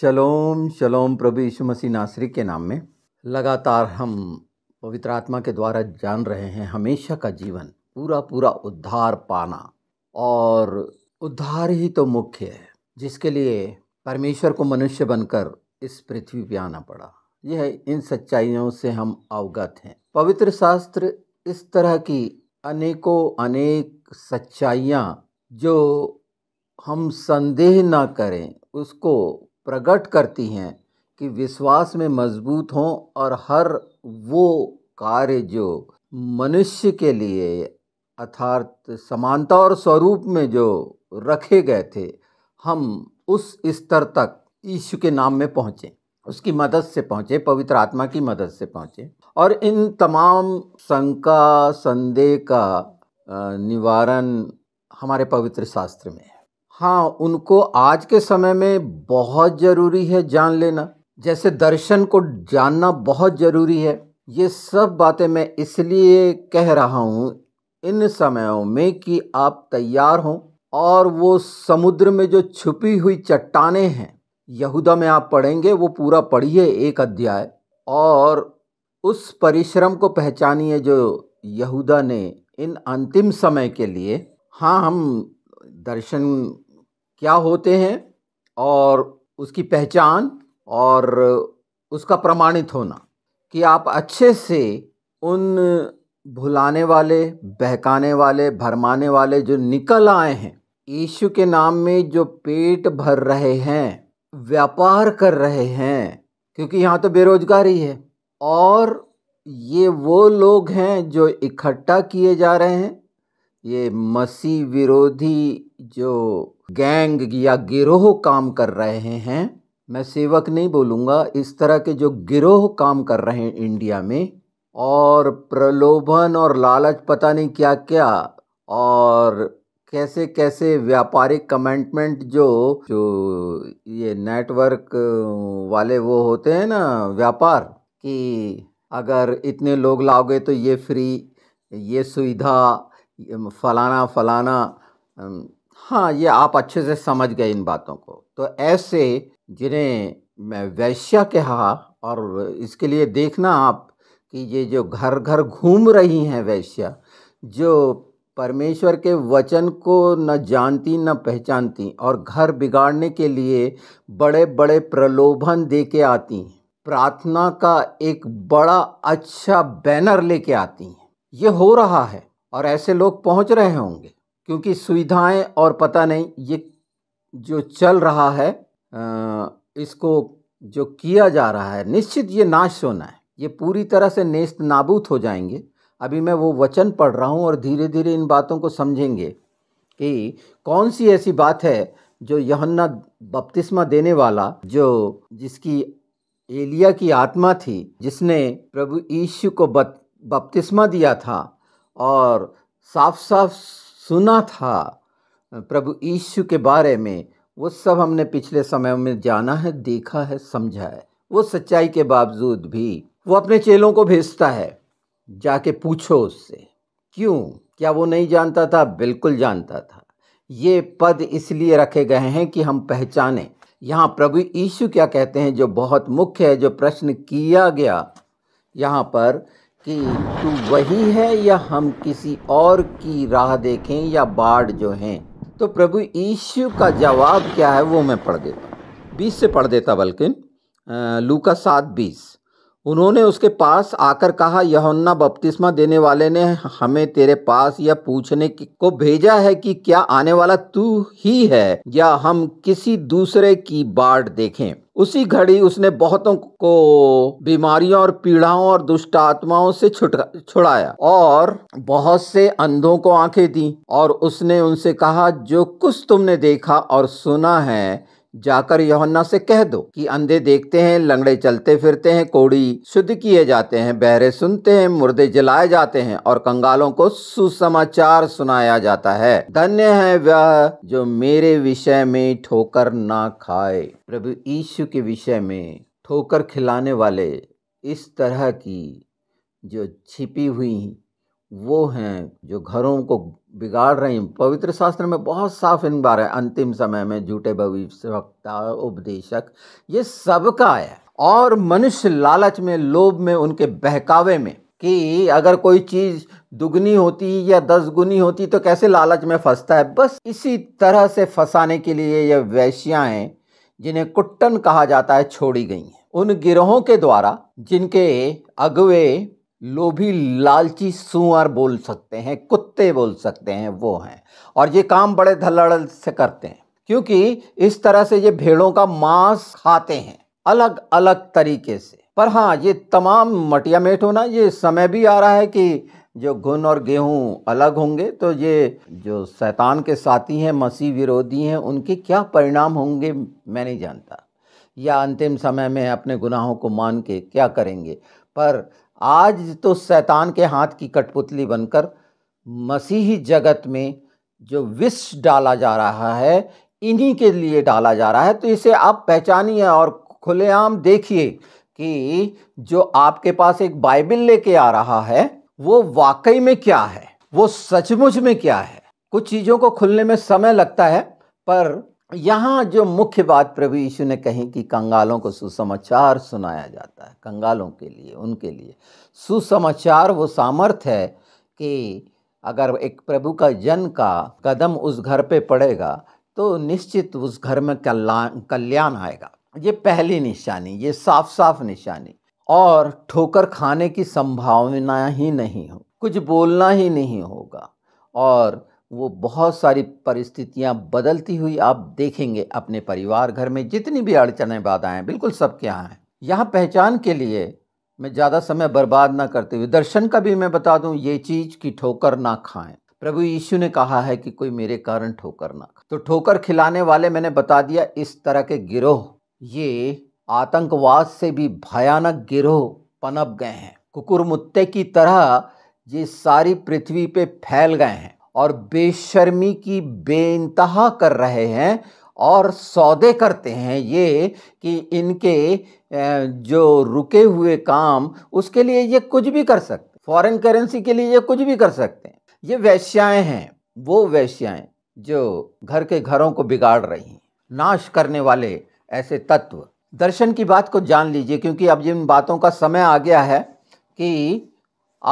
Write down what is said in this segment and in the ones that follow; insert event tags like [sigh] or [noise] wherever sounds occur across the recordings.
शलोम शलोम प्रभु यीशु मसीह नासरी के नाम में लगातार हम पवित्र आत्मा के द्वारा जान रहे हैं हमेशा का जीवन पूरा पूरा उद्धार पाना और उद्धार ही तो मुख्य है जिसके लिए परमेश्वर को मनुष्य बनकर इस पृथ्वी पर आना पड़ा यह इन सच्चाइयों से हम अवगत हैं पवित्र शास्त्र इस तरह की अनेकों अनेक सच्चाइयाँ जो हम संदेह ना करें उसको प्रकट करती हैं कि विश्वास में मजबूत हों और हर वो कार्य जो मनुष्य के लिए अर्थात समानता और स्वरूप में जो रखे गए थे हम उस स्तर तक ईश्व के नाम में पहुँचें उसकी मदद से पहुँचे पवित्र आत्मा की मदद से पहुँचे और इन तमाम शंका संदेह का निवारण हमारे पवित्र शास्त्र में है हाँ उनको आज के समय में बहुत ज़रूरी है जान लेना जैसे दर्शन को जानना बहुत ज़रूरी है ये सब बातें मैं इसलिए कह रहा हूँ इन समयों में कि आप तैयार हों और वो समुद्र में जो छुपी हुई चट्टाने हैं यहूदा में आप पढ़ेंगे वो पूरा पढ़िए एक अध्याय और उस परिश्रम को पहचानिए जो यहूदा ने इन अंतिम समय के लिए हाँ हम दर्शन क्या होते हैं और उसकी पहचान और उसका प्रमाणित होना कि आप अच्छे से उन भुलाने वाले बहकाने वाले भरमाने वाले जो निकल आए हैं यीशु के नाम में जो पेट भर रहे हैं व्यापार कर रहे हैं क्योंकि यहाँ तो बेरोजगारी है और ये वो लोग हैं जो इकट्ठा किए जा रहे हैं ये मसीह विरोधी जो गैंग या गिरोह काम कर रहे हैं मैं सेवक नहीं बोलूँगा इस तरह के जो गिरोह काम कर रहे हैं इंडिया में और प्रलोभन और लालच पता नहीं क्या क्या और कैसे कैसे व्यापारिक कमेंटमेंट जो जो ये नेटवर्क वाले वो होते हैं ना व्यापार कि अगर इतने लोग लाओगे तो ये फ्री ये सुविधा फलाना फलाना हाँ ये आप अच्छे से समझ गए इन बातों को तो ऐसे जिन्हें मैं वैश्या कहा और इसके लिए देखना आप कि ये जो घर घर घूम रही हैं वैश्या जो परमेश्वर के वचन को न जानती न पहचानती और घर बिगाड़ने के लिए बड़े बड़े प्रलोभन दे के आती हैं प्रार्थना का एक बड़ा अच्छा बैनर लेके आती हैं ये हो रहा है और ऐसे लोग पहुंच रहे होंगे क्योंकि सुविधाएं और पता नहीं ये जो चल रहा है इसको जो किया जा रहा है निश्चित ये नाश होना है ये पूरी तरह से नेस्त नाबूद हो जाएंगे अभी मैं वो वचन पढ़ रहा हूँ और धीरे धीरे इन बातों को समझेंगे कि कौन सी ऐसी बात है जो यहन्ना बपतिस्मा देने वाला जो जिसकी एलिया की आत्मा थी जिसने प्रभु यीशु को बपतिस्मा दिया था और साफ साफ सुना था प्रभु यीशु के बारे में वो सब हमने पिछले समय में जाना है देखा है समझा है वो सच्चाई के बावजूद भी वो अपने चेलों को भेजता है जाके पूछो उससे क्यों क्या वो नहीं जानता था बिल्कुल जानता था ये पद इसलिए रखे गए हैं कि हम पहचाने यहाँ प्रभु यीशु क्या कहते हैं जो बहुत मुख्य है जो प्रश्न किया गया यहाँ पर कि तू वही है या हम किसी और की राह देखें या बाढ़ जो हैं तो प्रभु यीशु का जवाब क्या है वो मैं पढ़ देता बीस से पढ़ देता बल्कि लू का सात बीस उन्होंने उसके पास आकर कहा यहन्ना बपतिस्मा देने वाले ने हमें तेरे पास यह पूछने को भेजा है कि क्या आने वाला तू ही है या हम किसी दूसरे की बाट देखें उसी घड़ी उसने बहुतों को बीमारियों और पीड़ाओं और दुष्ट आत्माओं से छुड़ाया और बहुत से अंधों को आंखें दी और उसने उनसे कहा जो कुछ तुमने देखा और सुना है जाकर योहन्ना से कह दो कि अंधे देखते हैं लंगड़े चलते फिरते हैं कोड़ी शुद्ध किए जाते हैं बहरे सुनते हैं मुर्दे जलाए जाते हैं और कंगालों को सुसमाचार सुनाया जाता है धन्य है वह जो मेरे विषय में ठोकर ना खाए प्रभु यीशु के विषय में ठोकर खिलाने वाले इस तरह की जो छिपी हुई वो हैं जो घरों को बिगाड़ रही पवित्र शास्त्र में बहुत साफ इन बार है अंतिम समय में झूठे भविष्यवक्ता उपदेशक ये सबका है और मनुष्य लालच में लोभ में उनके बहकावे में कि अगर कोई चीज़ दुगनी होती या दस गुनी होती तो कैसे लालच में फंसता है बस इसी तरह से फंसाने के लिए यह वैश्याएँ हैं जिन्हें कुट्टन कहा जाता है छोड़ी गई हैं उन गिरोहों के द्वारा जिनके अगवे लोभी लालची सुअर बोल सकते हैं कुत्ते बोल सकते हैं वो हैं और ये काम बड़े धलड़ल से करते हैं क्योंकि इस तरह से ये भेड़ों का मांस खाते हैं अलग अलग तरीके से पर हाँ ये तमाम मटिया मेट होना ये समय भी आ रहा है कि जो गुन और गेहूँ अलग होंगे तो ये जो शैतान के साथी हैं मसीह विरोधी हैं उनके क्या परिणाम होंगे मैं नहीं जानता या अंतिम समय में अपने गुनाहों को मान के क्या करेंगे पर आज तो शैतान के हाथ की कठपुतली बनकर मसीही जगत में जो विष डाला जा रहा है इन्हीं के लिए डाला जा रहा है तो इसे आप पहचानिए और खुलेआम देखिए कि जो आपके पास एक बाइबल लेके आ रहा है वो वाकई में क्या है वो सचमुच में क्या है कुछ चीज़ों को खुलने में समय लगता है पर यहाँ जो मुख्य बात प्रभु यीशु ने कही कि कंगालों को सुसमाचार सुनाया जाता है कंगालों के लिए उनके लिए सुसमाचार वो सामर्थ है कि अगर एक प्रभु का जन का कदम उस घर पे पड़ेगा तो निश्चित उस घर में कल्याण कल्याण आएगा ये पहली निशानी ये साफ साफ निशानी और ठोकर खाने की संभावना ही नहीं हो कुछ बोलना ही नहीं होगा और वो बहुत सारी परिस्थितियां बदलती हुई आप देखेंगे अपने परिवार घर में जितनी भी अड़चने बाधाएं बिल्कुल सब क्या हैं यहाँ पहचान के लिए मैं ज़्यादा समय बर्बाद ना करते हुए दर्शन का भी मैं बता दूँ ये चीज़ की ठोकर ना खाएं प्रभु यीशु ने कहा है कि कोई मेरे कारण ठोकर ना खाए तो ठोकर खिलाने वाले मैंने बता दिया इस तरह के गिरोह ये आतंकवाद से भी भयानक गिरोह पनप गए हैं कुकुरमुत्ते की तरह ये सारी पृथ्वी पे फैल गए हैं और बेशर्मी की इंतहा कर रहे हैं और सौदे करते हैं ये कि इनके जो रुके हुए काम उसके लिए ये कुछ भी कर सकते फॉरेन करेंसी के लिए ये कुछ भी कर सकते हैं ये वैश्याएं हैं वो वैश्याएं जो घर के घरों को बिगाड़ रही हैं नाश करने वाले ऐसे तत्व दर्शन की बात को जान लीजिए क्योंकि अब जिन बातों का समय आ गया है कि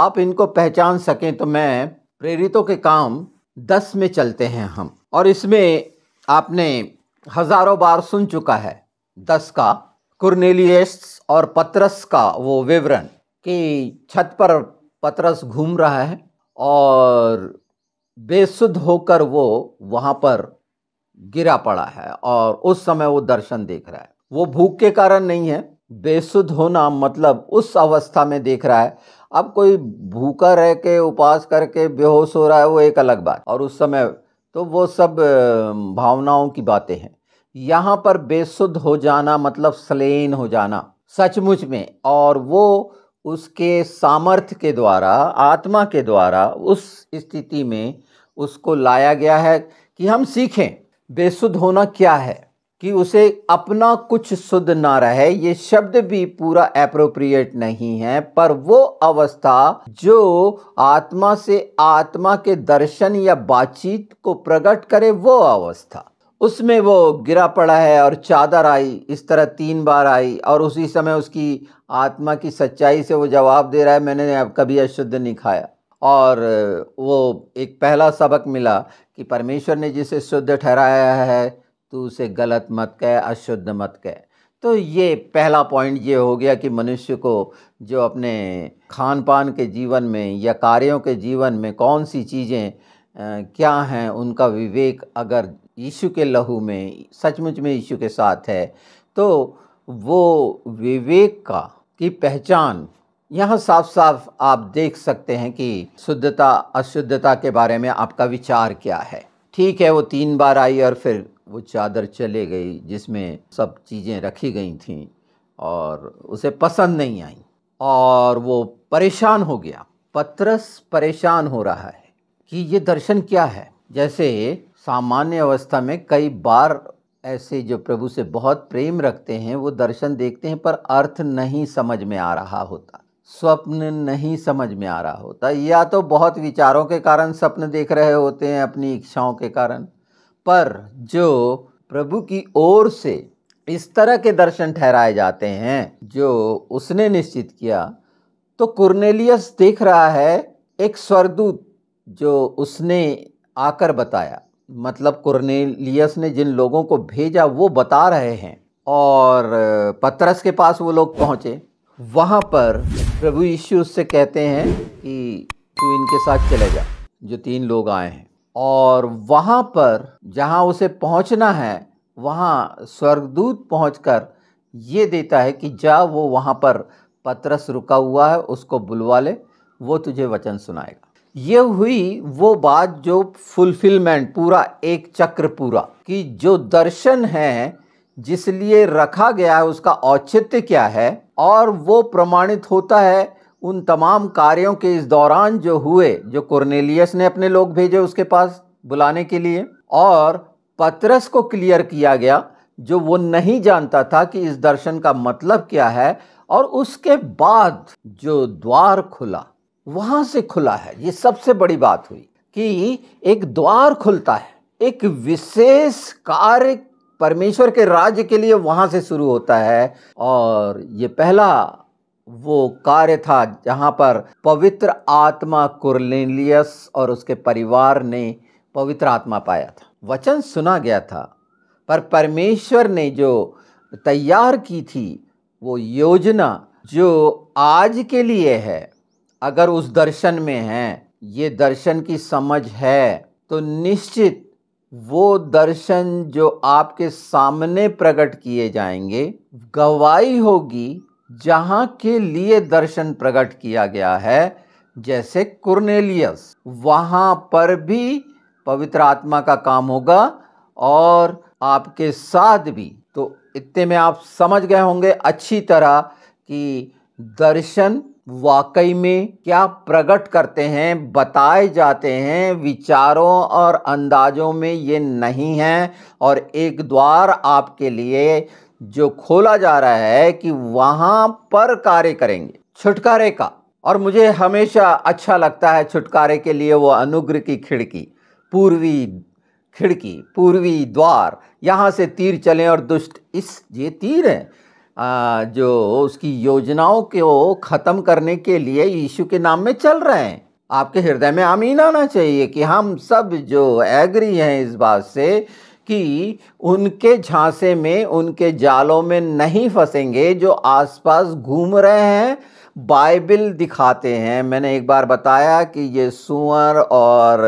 आप इनको पहचान सकें तो मैं प्रेरितों के काम दस में चलते हैं हम और इसमें आपने हजारों बार सुन चुका है दस का कुरनेलियस और पतरस का वो विवरण कि छत पर पतरस घूम रहा है और बेसुध होकर वो वहाँ पर गिरा पड़ा है और उस समय वो दर्शन देख रहा है वो भूख के कारण नहीं है बेसुध होना मतलब उस अवस्था में देख रहा है अब कोई भूखा रह के उपास करके बेहोश हो रहा है वो एक अलग बात और उस समय तो वो सब भावनाओं की बातें हैं यहाँ पर बेसुध हो जाना मतलब सलेन हो जाना सचमुच में और वो उसके सामर्थ्य के द्वारा आत्मा के द्वारा उस स्थिति में उसको लाया गया है कि हम सीखें बेसुध होना क्या है कि उसे अपना कुछ शुद्ध ना रहे ये शब्द भी पूरा अप्रोप्रिएट नहीं है पर वो अवस्था जो आत्मा से आत्मा के दर्शन या बातचीत को प्रकट करे वो अवस्था उसमें वो गिरा पड़ा है और चादर आई इस तरह तीन बार आई और उसी समय उसकी आत्मा की सच्चाई से वो जवाब दे रहा है मैंने अब कभी अशुद्ध नहीं खाया और वो एक पहला सबक मिला कि परमेश्वर ने जिसे शुद्ध ठहराया है तू उसे गलत मत कह अशुद्ध मत कह तो ये पहला पॉइंट ये हो गया कि मनुष्य को जो अपने खान पान के जीवन में या कार्यों के जीवन में कौन सी चीज़ें क्या हैं उनका विवेक अगर यीशु के लहू में सचमुच में यीशु के साथ है तो वो विवेक का की पहचान यहाँ साफ साफ आप देख सकते हैं कि शुद्धता अशुद्धता के बारे में आपका विचार क्या है ठीक है वो तीन बार आई और फिर वो चादर चले गई जिसमें सब चीज़ें रखी गई थीं और उसे पसंद नहीं आई और वो परेशान हो गया पत्रस परेशान हो रहा है कि ये दर्शन क्या है जैसे सामान्य अवस्था में कई बार ऐसे जो प्रभु से बहुत प्रेम रखते हैं वो दर्शन देखते हैं पर अर्थ नहीं समझ में आ रहा होता स्वप्न नहीं समझ में आ रहा होता या तो बहुत विचारों के कारण स्वप्न देख रहे होते हैं अपनी इच्छाओं के कारण पर जो प्रभु की ओर से इस तरह के दर्शन ठहराए जाते हैं जो उसने निश्चित किया तो कुरनेलियस देख रहा है एक स्वर्गदूत जो उसने आकर बताया मतलब कुरनेलियस ने जिन लोगों को भेजा वो बता रहे हैं और पतरस के पास वो लोग पहुँचे वहाँ पर प्रभु यीशु उससे कहते हैं कि तू इनके साथ चले जा जो तीन लोग आए हैं और वहाँ पर जहाँ उसे पहुँचना है वहाँ स्वर्गदूत पहुँच कर ये देता है कि जा वो वहाँ पर पतरस रुका हुआ है उसको बुलवा ले वो तुझे वचन सुनाएगा ये हुई वो बात जो फुलफिलमेंट पूरा एक चक्र पूरा कि जो दर्शन है जिसलिए रखा गया है उसका औचित्य क्या है और वो प्रमाणित होता है उन तमाम कार्यों के इस दौरान जो हुए जो कुरनेलियस ने अपने लोग भेजे उसके पास बुलाने के लिए और पत्रस को क्लियर किया गया जो वो नहीं जानता था कि इस दर्शन का मतलब क्या है और उसके बाद जो द्वार खुला वहां से खुला है ये सबसे बड़ी बात हुई कि एक द्वार खुलता है एक विशेष कार्य परमेश्वर के राज्य के लिए वहां से शुरू होता है और ये पहला वो कार्य था जहाँ पर पवित्र आत्मा कुरलेलियस और उसके परिवार ने पवित्र आत्मा पाया था वचन सुना गया था पर परमेश्वर ने जो तैयार की थी वो योजना जो आज के लिए है अगर उस दर्शन में है ये दर्शन की समझ है तो निश्चित वो दर्शन जो आपके सामने प्रकट किए जाएंगे गवाही होगी जहाँ के लिए दर्शन प्रकट किया गया है जैसे कुरनेलियस वहाँ पर भी पवित्र आत्मा का काम होगा और आपके साथ भी तो इतने में आप समझ गए होंगे अच्छी तरह कि दर्शन वाकई में क्या प्रकट करते हैं बताए जाते हैं विचारों और अंदाजों में ये नहीं है और एक द्वार आपके लिए जो खोला जा रहा है कि वहां पर कार्य करेंगे छुटकारे का और मुझे हमेशा अच्छा लगता है छुटकारे के लिए वो अनुग्रह की खिड़की पूर्वी खिड़की पूर्वी द्वार यहाँ से तीर चले और दुष्ट इस ये तीर हैं जो उसकी योजनाओं को ख़त्म करने के लिए यीशु के नाम में चल रहे हैं आपके हृदय में आमीन आना चाहिए कि हम सब जो एग्री हैं इस बात से कि उनके झांसे में उनके जालों में नहीं फंसेंगे जो आसपास घूम रहे हैं बाइबल दिखाते हैं मैंने एक बार बताया कि ये सुअर और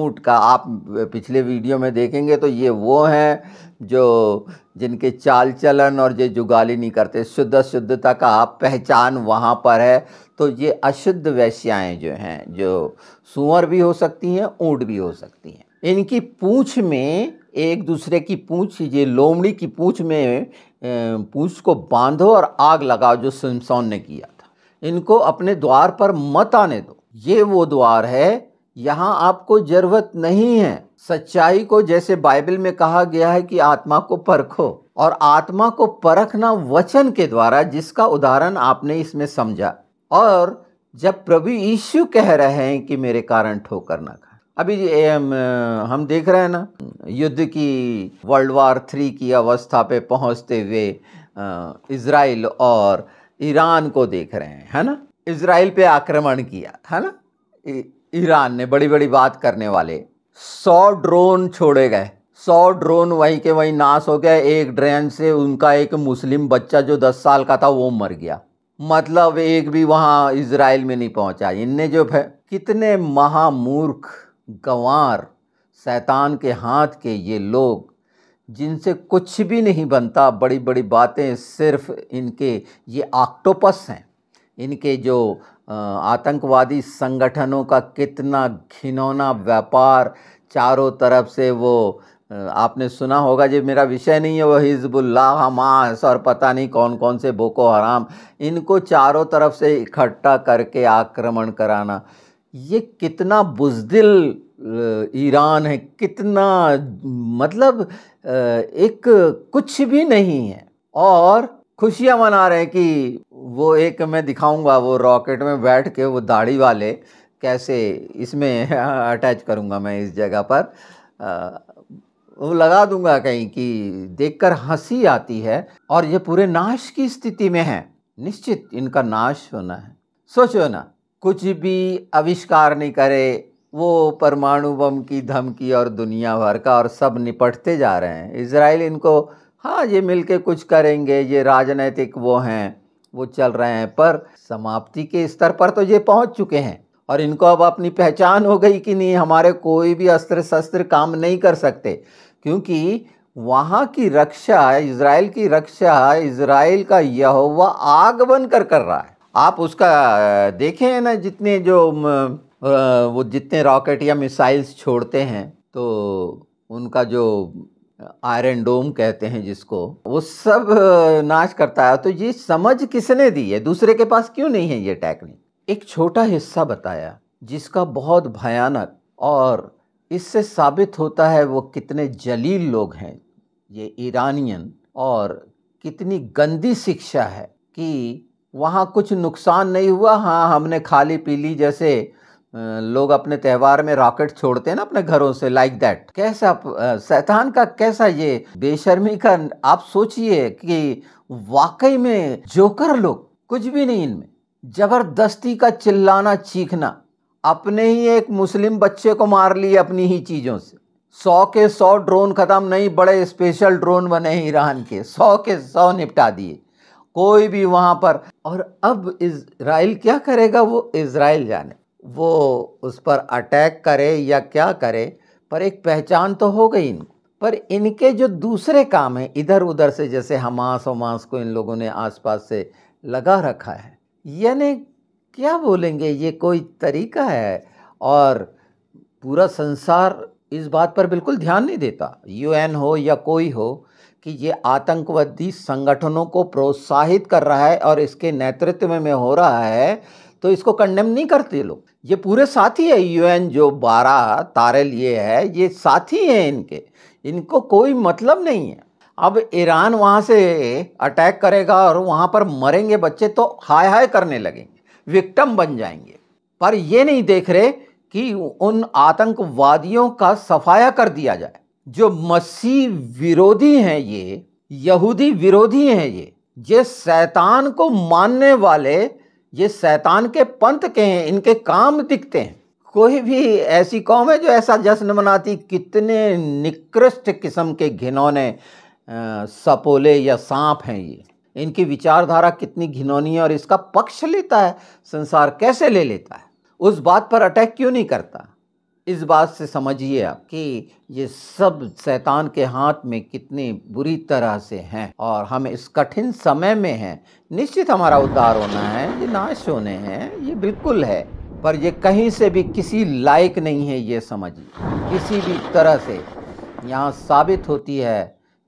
ऊंट का आप पिछले वीडियो में देखेंगे तो ये वो हैं जो जिनके चाल चलन और ये जुगाली नहीं करते शुद्ध शुद्धता का पहचान वहाँ पर है तो ये अशुद्ध वैश्याएँ जो हैं जो सुअर भी हो सकती हैं ऊँट भी हो सकती हैं इनकी पूँछ में एक दूसरे की पूँछ ये लोमड़ी की पूँछ में पूँछ को बांधो और आग लगाओ जो सिमसौन ने किया था इनको अपने द्वार पर मत आने दो ये वो द्वार है यहाँ आपको ज़रूरत नहीं है सच्चाई को जैसे बाइबल में कहा गया है कि आत्मा को परखो और आत्मा को परखना वचन के द्वारा जिसका उदाहरण आपने इसमें समझा और जब प्रभु यीशु कह रहे हैं कि मेरे कारण ठोकर ना खा अभी हम देख रहे हैं ना युद्ध की वर्ल्ड वार थ्री की अवस्था पे पहुंचते हुए इसराइल और ईरान को देख रहे हैं है ना इसराइल पे आक्रमण किया है ना ईरान ने बड़ी बड़ी बात करने वाले सौ ड्रोन छोड़े गए सौ ड्रोन वहीं के वहीं नाश हो गया एक ड्रेन से उनका एक मुस्लिम बच्चा जो दस साल का था वो मर गया मतलब एक भी वहाँ इसराइल में नहीं पहुँचा इनने जो है कितने महामूर्ख गंवार शैतान के हाथ के ये लोग जिनसे कुछ भी नहीं बनता बड़ी बड़ी बातें सिर्फ इनके ये आक्टोपस हैं इनके जो आतंकवादी संगठनों का कितना घिनौना व्यापार चारों तरफ से वो आपने सुना होगा जी मेरा विषय नहीं है वो हिजबुल्ला हमास और पता नहीं कौन कौन से बोको हराम इनको चारों तरफ से इकट्ठा करके आक्रमण कराना ये कितना बुजदिल ईरान है कितना मतलब एक कुछ भी नहीं है और खुशियां मना रहे हैं कि वो एक मैं दिखाऊंगा वो रॉकेट में बैठ के वो दाढ़ी वाले कैसे इसमें [laughs] अटैच करूंगा मैं इस जगह पर वो लगा दूंगा कहीं कि देखकर हंसी आती है और ये पूरे नाश की स्थिति में है निश्चित इनका नाश होना है सोचो ना कुछ भी आविष्कार नहीं करे वो परमाणु बम की धमकी और दुनिया भर का और सब निपटते जा रहे हैं इसराइल इनको हाँ ये मिलके कुछ करेंगे ये राजनैतिक वो हैं वो चल रहे हैं पर समाप्ति के स्तर पर तो ये पहुंच चुके हैं और इनको अब अपनी पहचान हो गई कि नहीं हमारे कोई भी अस्त्र शस्त्र काम नहीं कर सकते क्योंकि वहाँ की रक्षा इसराइल की रक्षा इसराइल का यहोवा आग बनकर कर रहा है आप उसका देखें ना जितने जो वो जितने रॉकेट या मिसाइल्स छोड़ते हैं तो उनका जो आयरन डोम कहते हैं जिसको वो सब नाश करता है तो ये समझ किसने दी है दूसरे के पास क्यों नहीं है ये टेक्निक एक छोटा हिस्सा बताया जिसका बहुत भयानक और इससे साबित होता है वो कितने जलील लोग हैं ये ईरानियन और कितनी गंदी शिक्षा है कि वहाँ कुछ नुकसान नहीं हुआ हाँ हमने खाली पी ली जैसे लोग अपने त्यौहार में रॉकेट छोड़ते हैं ना अपने घरों से लाइक दैट कैसा शैतान का कैसा ये बेशर्मी का आप सोचिए कि वाकई में जोकर लोग कुछ भी नहीं इनमें जबरदस्ती का चिल्लाना चीखना अपने ही एक मुस्लिम बच्चे को मार लिए अपनी ही चीज़ों से सौ के सौ ड्रोन ख़त्म नहीं बड़े स्पेशल ड्रोन बने ईरान के सौ के सौ निपटा दिए कोई भी वहाँ पर और अब इसराइल क्या करेगा वो इसराइल जाने वो उस पर अटैक करे या क्या करे पर एक पहचान तो हो गई इनको पर इनके जो दूसरे काम हैं इधर उधर से जैसे हमास वमास को इन लोगों ने आसपास से लगा रखा है यानी क्या बोलेंगे ये कोई तरीका है और पूरा संसार इस बात पर बिल्कुल ध्यान नहीं देता यूएन हो या कोई हो कि ये आतंकवादी संगठनों को प्रोत्साहित कर रहा है और इसके नेतृत्व में, में हो रहा है तो इसको कंडेम नहीं करते लोग ये पूरे साथी है यूएन जो बारह तारे लिए है ये साथी हैं इनके इनको कोई मतलब नहीं है अब ईरान वहाँ से अटैक करेगा और वहाँ पर मरेंगे बच्चे तो हाय हाय करने लगेंगे विक्टम बन जाएंगे पर ये नहीं देख रहे कि उन आतंकवादियों का सफाया कर दिया जाए जो मसीह विरोधी हैं ये यहूदी विरोधी हैं ये ये शैतान को मानने वाले ये शैतान के पंथ के हैं इनके काम दिखते हैं कोई भी ऐसी कौम है जो ऐसा जश्न मनाती कितने निकृष्ट किस्म के घिनौने सपोले या सांप हैं ये इनकी विचारधारा कितनी घिनौनी है और इसका पक्ष लेता है संसार कैसे ले लेता है उस बात पर अटैक क्यों नहीं करता इस बात से समझिए आप कि ये सब शैतान के हाथ में कितनी बुरी तरह से हैं और हम इस कठिन समय में हैं निश्चित हमारा उद्धार होना है ये नाश होने हैं ये बिल्कुल है पर ये कहीं से भी किसी लायक नहीं है ये समझिए किसी भी तरह से यहाँ साबित होती है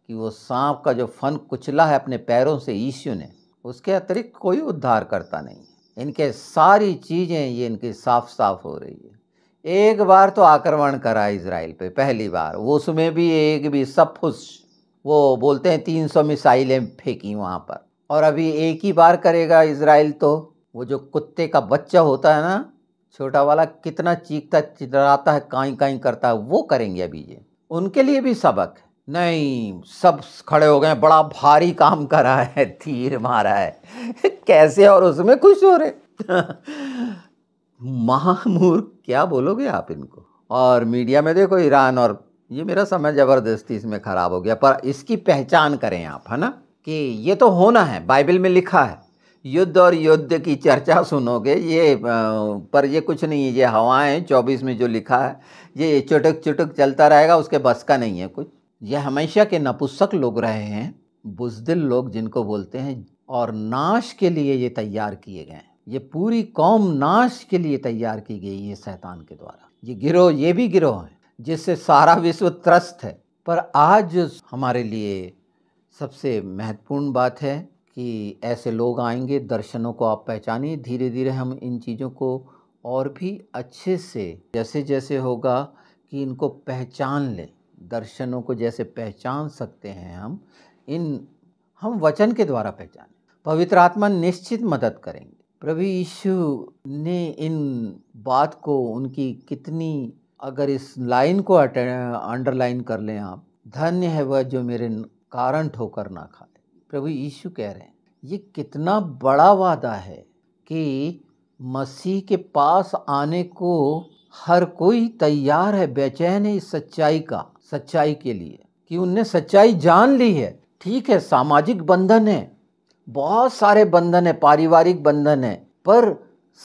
कि वो सांप का जो फन कुचला है अपने पैरों से यीशु ने उसके अतिरिक्त कोई उद्धार करता नहीं इनके सारी चीज़ें ये इनकी साफ साफ हो रही है एक बार तो आक्रमण करा इसराइल पे पहली बार वो उसमें भी एक भी सब खुश वो बोलते हैं तीन सौ मिसाइलें फेंकी वहाँ पर और अभी एक ही बार करेगा इसराइल तो वो जो कुत्ते का बच्चा होता है ना छोटा वाला कितना चीखता चितराता है काई काई करता है वो करेंगे अभी ये उनके लिए भी सबक नहीं सब खड़े हो गए बड़ा भारी काम करा है तीर मारा है [laughs] कैसे और उसमें खुश हो रहे [laughs] महामूर्ख क्या बोलोगे आप इनको और मीडिया में देखो ईरान और ये मेरा समय ज़बरदस्ती इसमें ख़राब हो गया पर इसकी पहचान करें आप है ना कि ये तो होना है बाइबल में लिखा है युद्ध और युद्ध की चर्चा सुनोगे ये पर ये कुछ नहीं है ये हवाएं चौबीस में जो लिखा है ये चुटक चुटक चलता रहेगा उसके बस का नहीं है कुछ ये हमेशा के नपुसक लोग रहे हैं बुजदिल लोग जिनको बोलते हैं और नाश के लिए ये तैयार किए गए हैं ये पूरी कौम नाश के लिए तैयार की गई है शैतान के द्वारा ये गिरोह ये भी गिरोह है जिससे सारा विश्व त्रस्त है पर आज हमारे लिए सबसे महत्वपूर्ण बात है कि ऐसे लोग आएंगे दर्शनों को आप पहचानिए धीरे धीरे हम इन चीज़ों को और भी अच्छे से जैसे जैसे होगा कि इनको पहचान लें दर्शनों को जैसे पहचान सकते हैं हम इन हम वचन के द्वारा पहचानें पवित्र आत्मा निश्चित मदद करेंगे प्रभु यीशु ने इन बात को उनकी कितनी अगर इस लाइन को अंडरलाइन कर लें आप धन्य है वह जो मेरे कारण ठोकर ना खाए प्रभु यीशु कह रहे हैं ये कितना बड़ा वादा है कि मसीह के पास आने को हर कोई तैयार है बेचैन है इस सच्चाई का सच्चाई के लिए कि उनने सच्चाई जान ली है ठीक है सामाजिक बंधन है बहुत सारे बंधन है पारिवारिक बंधन है पर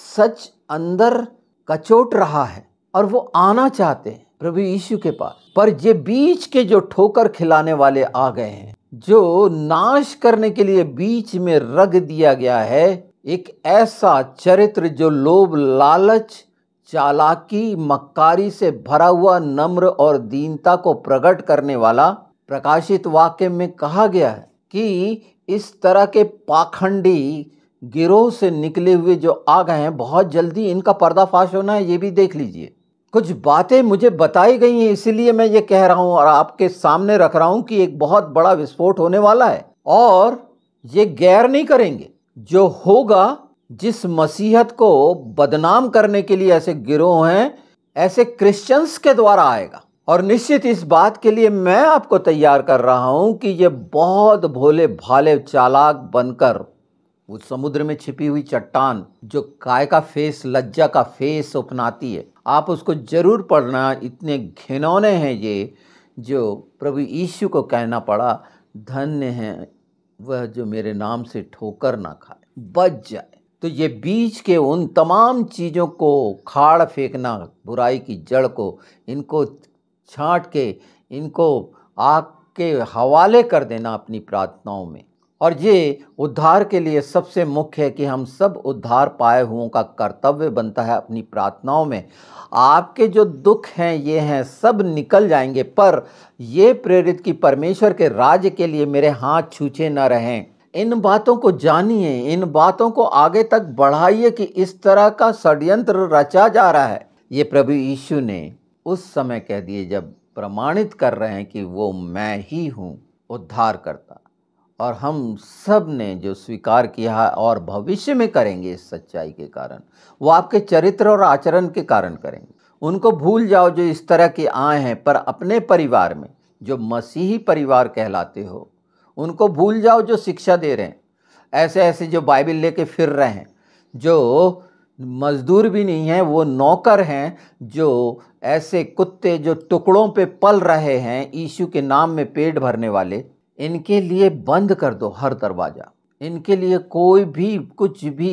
सच अंदर कचोट रहा है और वो आना चाहते हैं प्रभु यीशु के पास पर ये बीच के जो ठोकर खिलाने वाले आ गए हैं जो नाश करने के लिए बीच में रख दिया गया है एक ऐसा चरित्र जो लोभ लालच चालाकी मक्कारी से भरा हुआ नम्र और दीनता को प्रकट करने वाला प्रकाशित वाक्य में कहा गया है कि इस तरह के पाखंडी गिरोह से निकले हुए जो आ गए हैं बहुत जल्दी इनका पर्दाफाश होना है ये भी देख लीजिए कुछ बातें मुझे बताई गई हैं इसीलिए मैं ये कह रहा हूँ और आपके सामने रख रहा हूँ कि एक बहुत बड़ा विस्फोट होने वाला है और ये गैर नहीं करेंगे जो होगा जिस मसीहत को बदनाम करने के लिए ऐसे गिरोह हैं ऐसे क्रिश्चियंस के द्वारा आएगा और निश्चित इस बात के लिए मैं आपको तैयार कर रहा हूं कि ये बहुत भोले भाले चालाक बनकर वो समुद्र में छिपी हुई चट्टान जो काय का फेस लज्जा का फेस अपनाती है आप उसको जरूर पढ़ना इतने घिनौने हैं ये जो प्रभु यीशु को कहना पड़ा धन्य है वह जो मेरे नाम से ठोकर ना खाए बच जाए तो ये बीज के उन तमाम चीज़ों को खाड़ फेंकना बुराई की जड़ को इनको छाँट के इनको आपके के हवाले कर देना अपनी प्रार्थनाओं में और ये उद्धार के लिए सबसे मुख्य है कि हम सब उद्धार पाए हुओं का कर्तव्य बनता है अपनी प्रार्थनाओं में आपके जो दुख हैं ये हैं सब निकल जाएंगे पर ये प्रेरित कि परमेश्वर के राज्य के लिए मेरे हाथ छूछे न रहें इन बातों को जानिए इन बातों को आगे तक बढ़ाइए कि इस तरह का षड्यंत्र रचा जा रहा है ये प्रभु यीशु ने उस समय कह दिए जब प्रमाणित कर रहे हैं कि वो मैं ही हूँ उद्धार करता और हम सब ने जो स्वीकार किया है और भविष्य में करेंगे इस सच्चाई के कारण वो आपके चरित्र और आचरण के कारण करेंगे उनको भूल जाओ जो इस तरह के आए हैं पर अपने परिवार में जो मसीही परिवार कहलाते हो उनको भूल जाओ जो शिक्षा दे रहे हैं ऐसे ऐसे जो बाइबिल लेके फिर रहे हैं जो मजदूर भी नहीं हैं वो नौकर हैं जो ऐसे कुत्ते जो टुकड़ों पे पल रहे हैं ईशु के नाम में पेट भरने वाले इनके लिए बंद कर दो हर दरवाज़ा इनके लिए कोई भी कुछ भी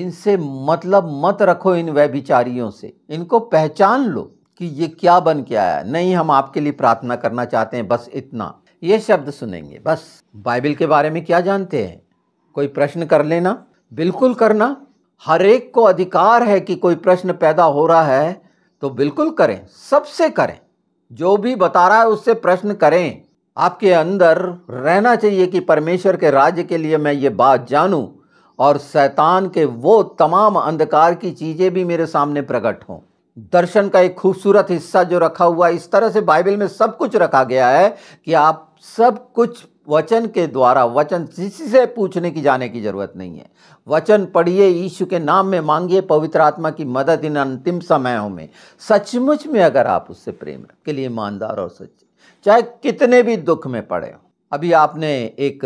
इनसे मतलब मत रखो इन व्यभिचारियों से इनको पहचान लो कि ये क्या बन के आया नहीं हम आपके लिए प्रार्थना करना चाहते हैं बस इतना ये शब्द सुनेंगे बस बाइबल के बारे में क्या जानते हैं कोई प्रश्न कर लेना बिल्कुल करना हर एक को अधिकार है कि कोई प्रश्न पैदा हो रहा है तो बिल्कुल करें सबसे करें जो भी बता रहा है उससे प्रश्न करें आपके अंदर रहना चाहिए कि परमेश्वर के राज्य के लिए मैं ये बात जानूं और शैतान के वो तमाम अंधकार की चीज़ें भी मेरे सामने प्रकट हों दर्शन का एक खूबसूरत हिस्सा जो रखा हुआ है इस तरह से बाइबल में सब कुछ रखा गया है कि आप सब कुछ वचन के द्वारा वचन किसी से पूछने की जाने की जरूरत नहीं है वचन पढ़िए यीशु के नाम में मांगिए पवित्र आत्मा की मदद इन अंतिम समयों में सचमुच में अगर आप उससे प्रेम के लिए ईमानदार और सच्चे चाहे कितने भी दुख में पड़े हो अभी आपने एक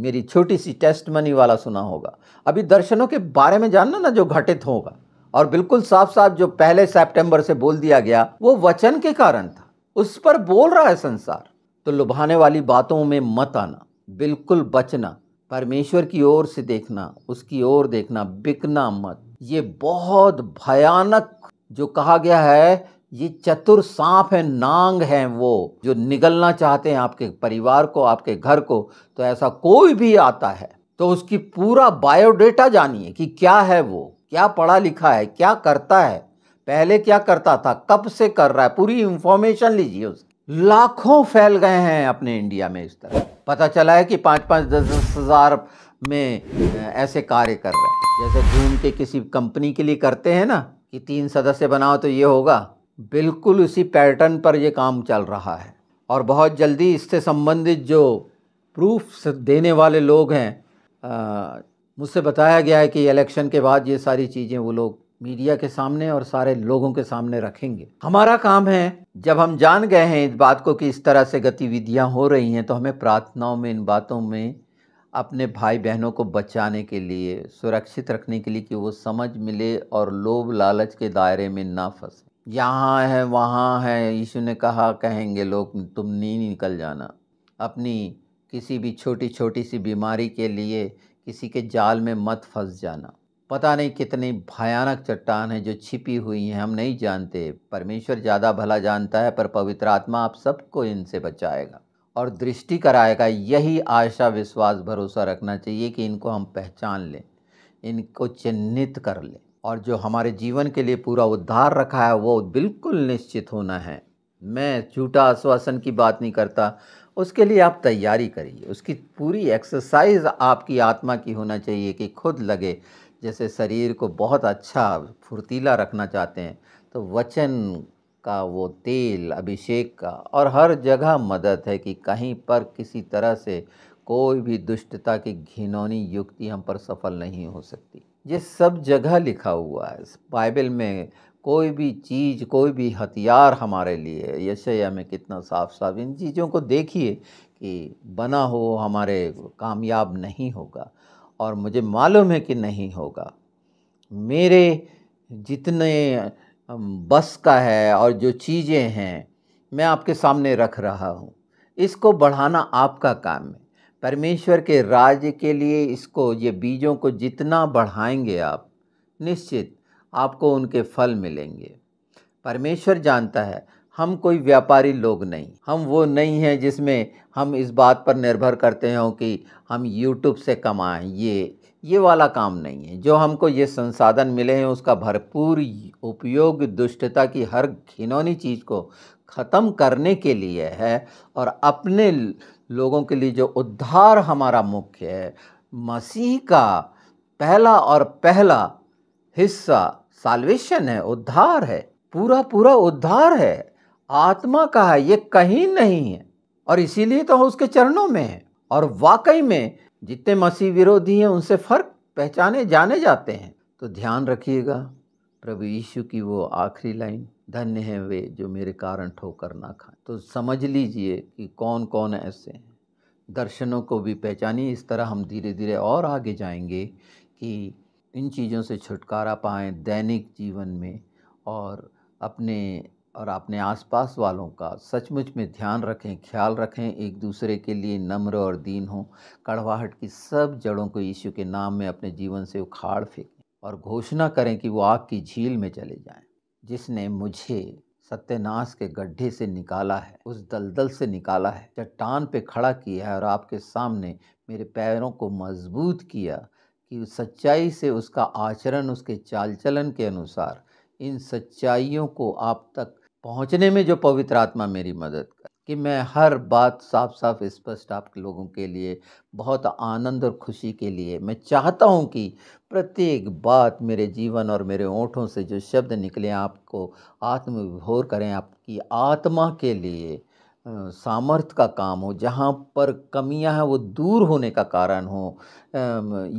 मेरी छोटी सी टेस्ट मनी वाला सुना होगा अभी दर्शनों के बारे में जानना ना जो घटित होगा और बिल्कुल साफ साफ जो पहले सेप्टेम्बर से बोल दिया गया वो वचन के कारण था उस पर बोल रहा है संसार तो लुभाने वाली बातों में मत आना बिल्कुल बचना परमेश्वर की ओर से देखना उसकी ओर देखना बिकना मत ये बहुत भयानक जो कहा गया है ये चतुर सांप है नांग है वो जो निगलना चाहते हैं आपके परिवार को आपके घर को तो ऐसा कोई भी आता है तो उसकी पूरा बायोडेटा जानिए कि क्या है वो क्या पढ़ा लिखा है क्या करता है पहले क्या करता था कब से कर रहा है पूरी इंफॉर्मेशन लीजिए उसकी लाखों फैल गए हैं अपने इंडिया में इस तरह पता चला है कि पाँच पाँच दस दस हज़ार में ऐसे कार्य कर रहे हैं जैसे घूम के किसी कंपनी के लिए करते हैं ना कि तीन सदस्य बनाओ तो ये होगा बिल्कुल उसी पैटर्न पर ये काम चल रहा है और बहुत जल्दी इससे संबंधित जो प्रूफ देने वाले लोग हैं मुझसे बताया गया है कि इलेक्शन के बाद ये सारी चीज़ें वो लोग मीडिया के सामने और सारे लोगों के सामने रखेंगे हमारा काम है जब हम जान गए हैं इस बात को कि इस तरह से गतिविधियां हो रही हैं तो हमें प्रार्थनाओं में इन बातों में अपने भाई बहनों को बचाने के लिए सुरक्षित रखने के लिए कि वो समझ मिले और लोभ लालच के दायरे में ना फंसे यहाँ है वहाँ है यीशु ने कहा कहेंगे लोग तुम नहीं निकल जाना अपनी किसी भी छोटी छोटी सी बीमारी के लिए किसी के जाल में मत फंस जाना पता नहीं कितनी भयानक चट्टान है जो छिपी हुई हैं हम नहीं जानते परमेश्वर ज़्यादा भला जानता है पर पवित्र आत्मा आप सबको इनसे बचाएगा और दृष्टि कराएगा यही आशा विश्वास भरोसा रखना चाहिए कि इनको हम पहचान लें इनको चिन्हित कर लें और जो हमारे जीवन के लिए पूरा उद्धार रखा है वो बिल्कुल निश्चित होना है मैं झूठा आश्वासन की बात नहीं करता उसके लिए आप तैयारी करिए उसकी पूरी एक्सरसाइज आपकी आत्मा की होना चाहिए कि खुद लगे जैसे शरीर को बहुत अच्छा फुर्तीला रखना चाहते हैं तो वचन का वो तेल अभिषेक का और हर जगह मदद है कि कहीं पर किसी तरह से कोई भी दुष्टता की घिनौनी युक्ति हम पर सफल नहीं हो सकती ये सब जगह लिखा हुआ है बाइबल में कोई भी चीज़ कोई भी हथियार हमारे लिए यशया में कितना साफ साफ इन चीज़ों को देखिए कि बना हो हमारे कामयाब नहीं होगा और मुझे मालूम है कि नहीं होगा मेरे जितने बस का है और जो चीज़ें हैं मैं आपके सामने रख रहा हूँ इसको बढ़ाना आपका काम है परमेश्वर के राज्य के लिए इसको ये बीजों को जितना बढ़ाएंगे आप निश्चित आपको उनके फल मिलेंगे परमेश्वर जानता है हम कोई व्यापारी लोग नहीं हम वो नहीं हैं जिसमें हम इस बात पर निर्भर करते हों कि हम यूट्यूब से कमाएं ये ये वाला काम नहीं है जो हमको ये संसाधन मिले हैं उसका भरपूर उपयोग दुष्टता की हर घिनौनी चीज़ को ख़त्म करने के लिए है और अपने लोगों के लिए जो उद्धार हमारा मुख्य है मसीह का पहला और पहला हिस्सा साल्वेशन है उद्धार है पूरा पूरा उद्धार है आत्मा का है ये कहीं नहीं है और इसीलिए तो उसके चरणों में है और वाकई में जितने मसीह विरोधी हैं उनसे फर्क पहचाने जाने जाते हैं तो ध्यान रखिएगा प्रभु यीशु की वो आखिरी लाइन धन्य है वे जो मेरे कारण ठोकर ना खाएं तो समझ लीजिए कि कौन कौन ऐसे हैं दर्शनों को भी पहचानिए इस तरह हम धीरे धीरे और आगे जाएंगे कि इन चीज़ों से छुटकारा पाएँ दैनिक जीवन में और अपने और अपने आसपास वालों का सचमुच में ध्यान रखें ख्याल रखें एक दूसरे के लिए नम्र और दीन हों कड़वाहट की सब जड़ों को यीशु के नाम में अपने जीवन से उखाड़ फेंकें और घोषणा करें कि वो आग की झील में चले जाएं जिसने मुझे सत्यानाश के गड्ढे से निकाला है उस दलदल से निकाला है चट्टान पे खड़ा किया है और आपके सामने मेरे पैरों को मजबूत किया कि सच्चाई से उसका आचरण उसके चाल चलन के अनुसार इन सच्चाइयों को आप तक पहुंचने में जो पवित्र आत्मा मेरी मदद कर कि मैं हर बात साफ साफ स्पष्ट आप लोगों के लिए बहुत आनंद और खुशी के लिए मैं चाहता हूं कि प्रत्येक बात मेरे जीवन और मेरे ओठों से जो शब्द निकले आपको आत्मविभोर करें आपकी आत्मा के लिए सामर्थ्य का काम हो जहाँ पर कमियां हैं वो दूर होने का कारण हो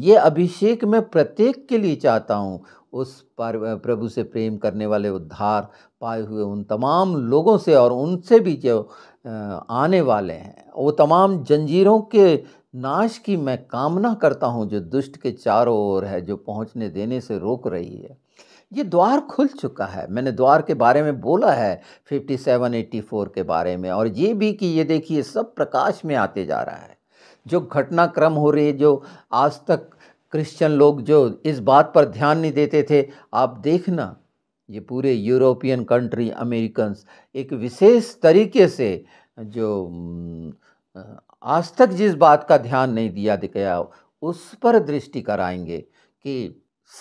ये अभिषेक मैं प्रत्येक के लिए चाहता हूँ उस पर प्रभु से प्रेम करने वाले उद्धार पाए हुए उन तमाम लोगों से और उनसे भी जो आने वाले हैं वो तमाम जंजीरों के नाश की मैं कामना करता हूँ जो दुष्ट के चारों ओर है जो पहुँचने देने से रोक रही है ये द्वार खुल चुका है मैंने द्वार के बारे में बोला है 5784 के बारे में और ये भी कि ये देखिए सब प्रकाश में आते जा रहा है जो घटनाक्रम हो रही है जो आज तक क्रिश्चियन लोग जो इस बात पर ध्यान नहीं देते थे आप देखना ये पूरे यूरोपियन कंट्री अमेरिकन्स एक विशेष तरीके से जो आज तक जिस बात का ध्यान नहीं दिया गया उस पर दृष्टि कराएंगे कि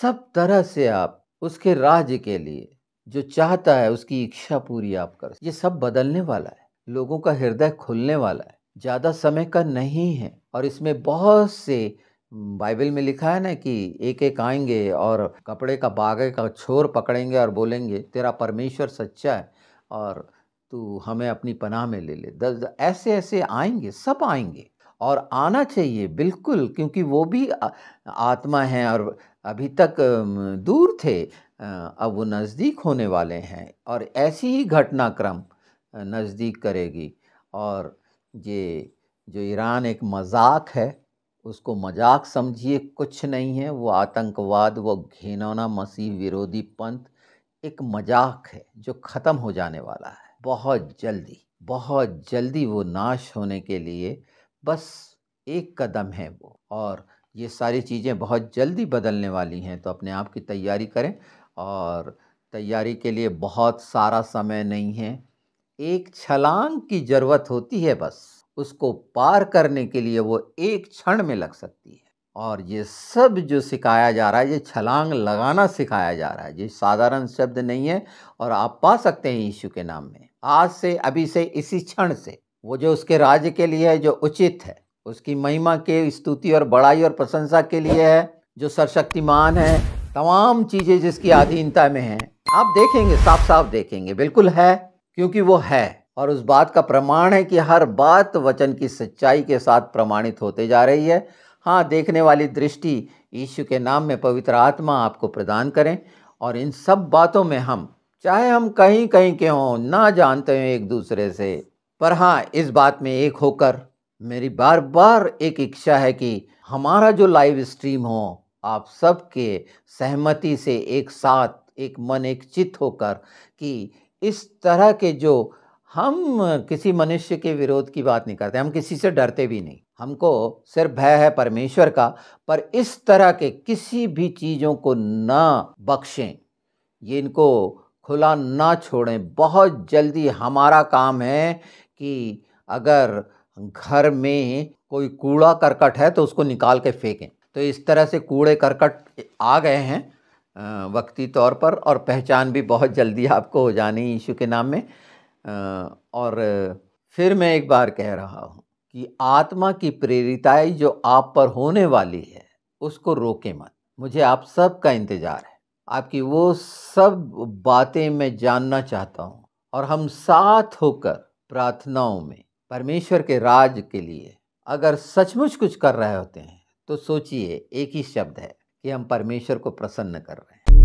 सब तरह से आप उसके राज्य के लिए जो चाहता है उसकी इच्छा पूरी आप कर ये सब बदलने वाला है लोगों का हृदय खुलने वाला है ज़्यादा समय का नहीं है और इसमें बहुत से बाइबल में लिखा है ना कि एक एक आएंगे और कपड़े का बागे का छोर पकड़ेंगे और बोलेंगे तेरा परमेश्वर सच्चा है और तू हमें अपनी पनाह में ले ले दस ऐसे ऐसे आएंगे सब आएंगे और आना चाहिए बिल्कुल क्योंकि वो भी आत्मा हैं और अभी तक दूर थे अब वो नज़दीक होने वाले हैं और ऐसी ही घटनाक्रम नज़दीक करेगी और ये जो ईरान एक मजाक है उसको मजाक समझिए कुछ नहीं है वो आतंकवाद वो घिनौना मसीह विरोधी पंथ एक मजाक है जो ख़त्म हो जाने वाला है बहुत जल्दी बहुत जल्दी वो नाश होने के लिए बस एक कदम है वो और ये सारी चीज़ें बहुत जल्दी बदलने वाली हैं तो अपने आप की तैयारी करें और तैयारी के लिए बहुत सारा समय नहीं है एक छलांग की ज़रूरत होती है बस उसको पार करने के लिए वो एक क्षण में लग सकती है और ये सब जो सिखाया जा रहा है ये छलांग लगाना सिखाया जा रहा है ये साधारण शब्द नहीं है और आप पा सकते हैं यीशु के नाम में आज से अभी से इसी क्षण से वो जो उसके राज्य के लिए है जो उचित है उसकी महिमा के स्तुति और बड़ाई और प्रशंसा के लिए है जो सरशक्तिमान है तमाम चीज़ें जिसकी अधीनता में है आप देखेंगे साफ साफ देखेंगे बिल्कुल है क्योंकि वो है और उस बात का प्रमाण है कि हर बात वचन की सच्चाई के साथ प्रमाणित होते जा रही है हाँ देखने वाली दृष्टि यीशु के नाम में पवित्र आत्मा आपको प्रदान करें और इन सब बातों में हम चाहे हम कहीं कहीं के हों ना जानते हों एक दूसरे से पर हाँ इस बात में एक होकर मेरी बार बार एक इच्छा है कि हमारा जो लाइव स्ट्रीम हो आप सबके सहमति से एक साथ एक मन एक चित होकर कि इस तरह के जो हम किसी मनुष्य के विरोध की बात नहीं करते हम किसी से डरते भी नहीं हमको सिर्फ भय है परमेश्वर का पर इस तरह के किसी भी चीज़ों को ना बख्शें ये इनको खुला ना छोड़ें बहुत जल्दी हमारा काम है कि अगर घर में कोई कूड़ा करकट है तो उसको निकाल के फेंकें तो इस तरह से कूड़े करकट आ गए हैं वक्ती तौर पर और पहचान भी बहुत जल्दी आपको हो जानी यीशु के नाम में और फिर मैं एक बार कह रहा हूँ कि आत्मा की प्रेरिताई जो आप पर होने वाली है उसको रोके मत मुझे आप सब का इंतज़ार है आपकी वो सब बातें मैं जानना चाहता हूँ और हम साथ होकर प्रार्थनाओं में परमेश्वर के राज के लिए अगर सचमुच कुछ कर रहे होते हैं तो सोचिए एक ही शब्द है कि हम परमेश्वर को प्रसन्न कर रहे हैं